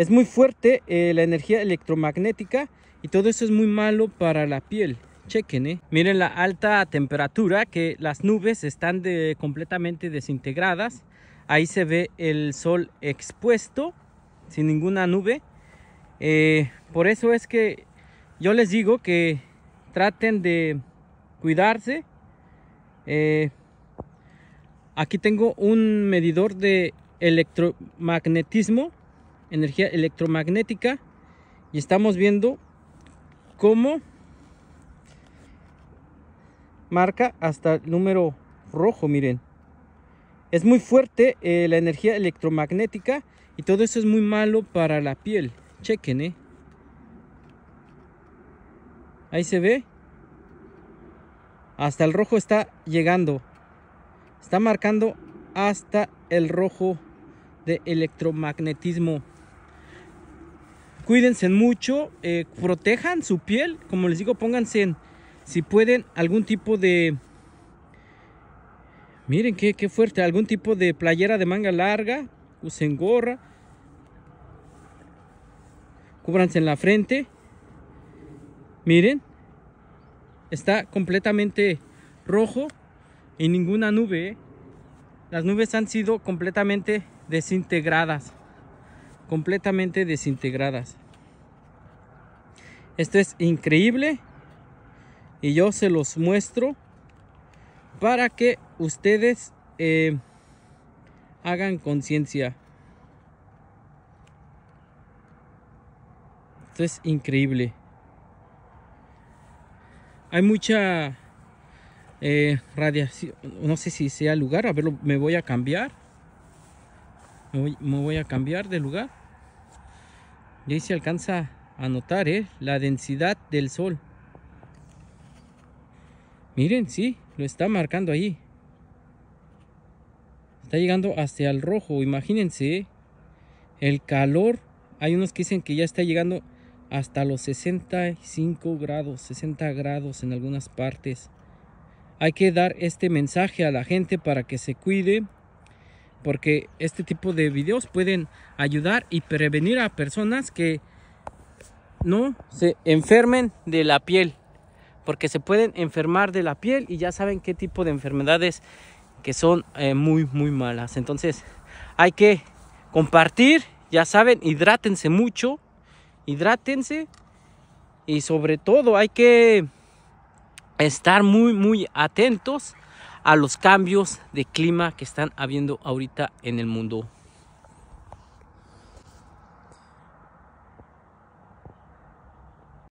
es muy fuerte eh, la energía electromagnética y todo eso es muy malo para la piel. Chequen, eh. miren la alta temperatura que las nubes están completamente desintegradas. Ahí se ve el sol expuesto sin ninguna nube. Eh, por eso es que yo les digo que traten de cuidarse. aquí tengo un medidor de electromagnetismo energía electromagnética y estamos viendo cómo marca hasta el número rojo, miren. Es muy fuerte eh, la energía electromagnética y todo eso es muy malo para la piel. Chequen, ¿eh? Ahí se ve. Hasta el rojo está llegando. Está marcando hasta el rojo de electromagnetismo. Cuídense mucho, eh, protejan su piel, como les digo, pónganse en, si pueden, algún tipo de... Miren qué, fuerte, algún tipo de playera de manga larga, usen gorra, cúbranse en la frente. Miren, está completamente rojo y ninguna nube. ¿eh? Las nubes han sido completamente desintegradas completamente desintegradas. Esto es increíble y yo se los muestro para que ustedes eh, hagan conciencia. Esto es increíble. Hay mucha eh, radiación. No sé si sea lugar. A ver, me voy a cambiar. me voy a cambiar de lugar. Y ahí se alcanza a notar ¿eh? la densidad del sol. Miren, sí, lo está marcando ahí. Está llegando hacia el rojo, imagínense. ¿eh? El calor, hay unos que dicen que ya está llegando hasta los 65 grados, 60 grados en algunas partes. Hay que dar este mensaje a la gente para que se cuide, porque este tipo de videos pueden ayudar y prevenir a personas que no se enfermen de la piel porque se pueden enfermar de la piel y ya saben qué tipo de enfermedades que son eh, muy muy malas entonces hay que compartir ya saben hidrátense mucho hidrátense y sobre todo hay que estar muy muy atentos a los cambios de clima que están habiendo ahorita en el mundo